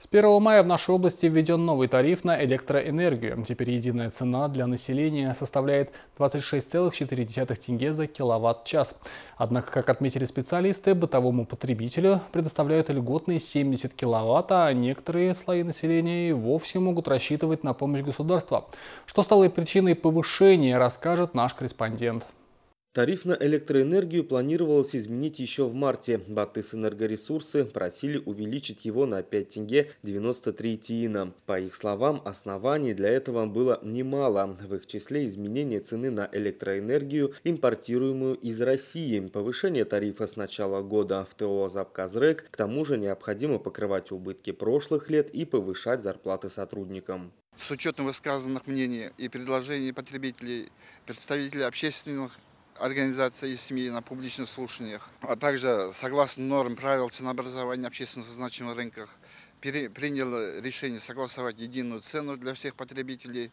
С 1 мая в нашей области введен новый тариф на электроэнергию. Теперь единая цена для населения составляет 26,4 тенге за киловатт-час. Однако, как отметили специалисты, бытовому потребителю предоставляют льготные 70 киловатт, а некоторые слои населения и вовсе могут рассчитывать на помощь государства. Что стало причиной повышения, расскажет наш корреспондент. Тариф на электроэнергию планировалось изменить еще в марте. Батыс энергоресурсы просили увеличить его на 5 тенге 93 тиина. По их словам, оснований для этого было немало. В их числе изменение цены на электроэнергию, импортируемую из России, повышение тарифа с начала года в ТО «Запказрэк». К тому же необходимо покрывать убытки прошлых лет и повышать зарплаты сотрудникам. С учетом высказанных мнений и предложений потребителей, представителей общественных организации семьи на публичных слушаниях, а также согласно норм правил ценообразования общественно значимых рынках, принял решение согласовать единую цену для всех потребителей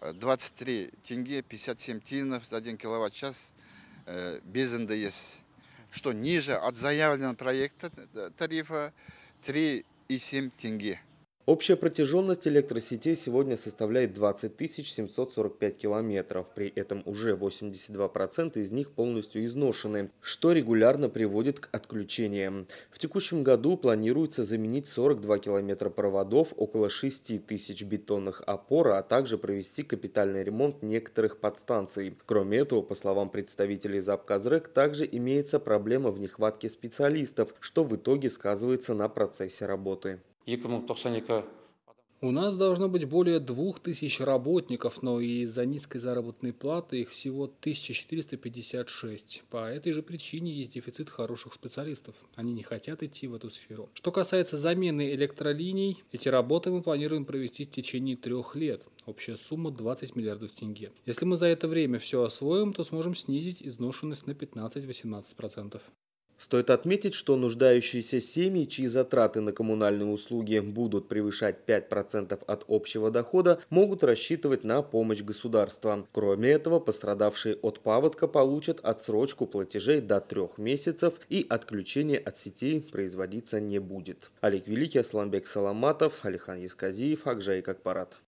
23 э, тенге 57 тинов за 1 киловатт-час э, без НДС, что ниже от заявленного проекта э, тарифа 3,7 тенге. Общая протяженность электросетей сегодня составляет 20 745 километров, при этом уже 82% из них полностью изношены, что регулярно приводит к отключениям. В текущем году планируется заменить 42 километра проводов, около 6 тысяч бетонных опор, а также провести капитальный ремонт некоторых подстанций. Кроме этого, по словам представителей Запказрек, также имеется проблема в нехватке специалистов, что в итоге сказывается на процессе работы. У нас должно быть более 2000 работников, но из-за низкой заработной платы их всего 1456. По этой же причине есть дефицит хороших специалистов. Они не хотят идти в эту сферу. Что касается замены электролиний, эти работы мы планируем провести в течение трех лет. Общая сумма 20 миллиардов тенге. Если мы за это время все освоим, то сможем снизить изношенность на 15-18%. Стоит отметить, что нуждающиеся семьи, чьи затраты на коммунальные услуги будут превышать 5% от общего дохода, могут рассчитывать на помощь государства. Кроме этого, пострадавшие от паводка получат отсрочку платежей до трех месяцев и отключение от сетей производиться не будет. Олег Великий, Асламбек Саламатов, Алихан Ясказиев, Акжай Какпарат.